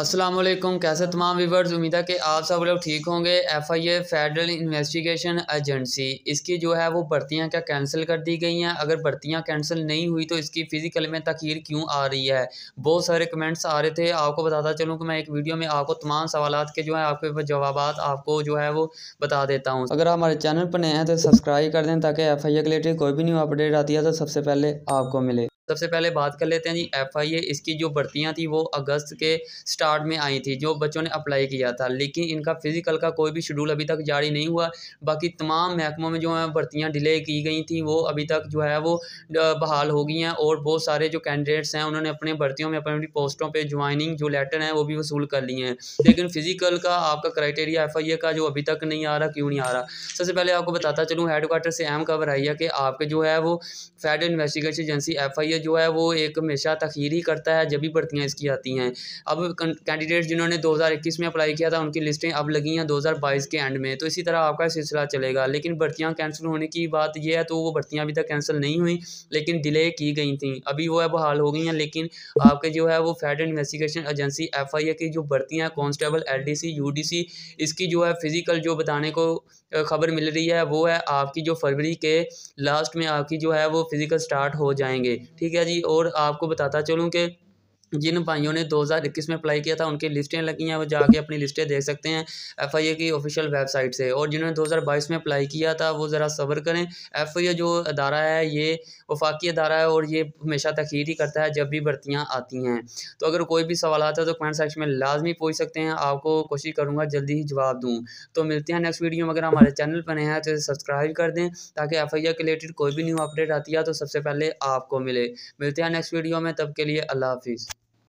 असलम कैसे तमाम व्यूवर्स उम्मीद है कि आप सब लोग ठीक होंगे F I A federal investigation agency इसकी जो है वो भर्तियाँ क्या कैंसिल कर दी गई हैं अगर भर्तियाँ कैंसिल नहीं हुई तो इसकी फ़िज़िकल में तखीर क्यों आ रही है बहुत सारे कमेंट्स आ रहे थे आपको बताता चलूँ कि मैं एक वीडियो में आपको तमाम सवाल के जो है आपके जवाब आपको जो है वो बता देता हूँ अगर हमारे चैनल पर नए हैं तो सब्सक्राइब कर दें ताकि एफ आई ए के रिलेटेड कोई भी न्यू अपडेट आती है तो सबसे पहले आपको मिले सबसे पहले बात कर लेते हैं जी एफ आई ए इसकी जो भर्तियाँ थी वो अगस्त के स्टार्ट में आई थी जो बच्चों ने अप्लाई किया था लेकिन इनका फिज़िकल का कोई भी शेड्यूल अभी तक जारी नहीं हुआ बाकी तमाम महकमों में जो है भर्तियाँ डिले की गई थी वो अभी तक जो है वो बहाल हो गई हैं और बहुत सारे जो कैंडिडेट्स हैं उन्होंने अपने भर्तियों में अपनी अपनी पोस्टों पर ज्वाइनिंग जो लेटर हैं वो भी वसूल कर लिए हैं लेकिन फिज़िकल का आपका क्राइटेरिया एफ आई ए का जो अभी तक नहीं आ रहा क्यों नहीं आ रहा सबसे पहले आपको बताता चलूँ हेडक्वार्टर से अहम खबर आई है कि आपके जो है वो federal investigation agency F I A लिए जो है वो एक हमेशा तखीर ही करता है जब भी भर्तियाँ इसकी आती हैं अब कैंडिडेट जिन्होंने दो हज़ार इक्कीस में अप्लाई किया था उनकी लिस्टें अब लगी हैं दो हज़ार बाईस के एंड में तो इसी तरह आपका सिलसिला चलेगा लेकिन भर्तियाँ कैंसिल होने की बात यह है तो वो भर्तियाँ अभी तक कैंसिल नहीं हुई लेकिन डिले की गई थी अभी वो है बहाल हो गई हैं लेकिन आपके जो है वो fed investigation agency F I A की जो भर्तियाँ constable L D C U D C इसकी जो है फिज़िकल जो बताने को खबर मिल रही है वो है आपकी जो फरवरी के लास्ट में आपकी जो है वो फिज़िकल स्टार्ट हो जाएंगे ठीक ठीक है जी और आपको बताता चलूँ कि जिन भाइयों ने 2021 में अप्लाई किया था उनकी लिस्टें लगी हैं वो जाके अपनी लिस्टें देख सकते हैं एफ आई ए की ऑफिशियल वेबसाइट से और जिन्होंने 2022 में अप्लाई किया था वो ज़रा सब्र करें एफ आई ए जो अदारा है ये वफाकी अदारा है और ये हमेशा तखीर ही करता है जब भी भर्तियाँ आती हैं तो अगर कोई भी सवाल आता है तो कमेंट सेक्शन में लाजमी पूछ सकते हैं आपको कोशिश करूँगा जल्दी ही जवाब दूँ तो मिलते हैं नेक्स्ट वीडियो में अगर हमारे चैनल पर नए हैं तो सब्सक्राइब कर दें ताकि एफ आई ए के रिलेटेड कोई भी न्यू अपडेट आती है तो सबसे पहले आपको मिले मिलते हैं नेक्स्ट वीडियो में तब के लिए अल्लाह हाफिज़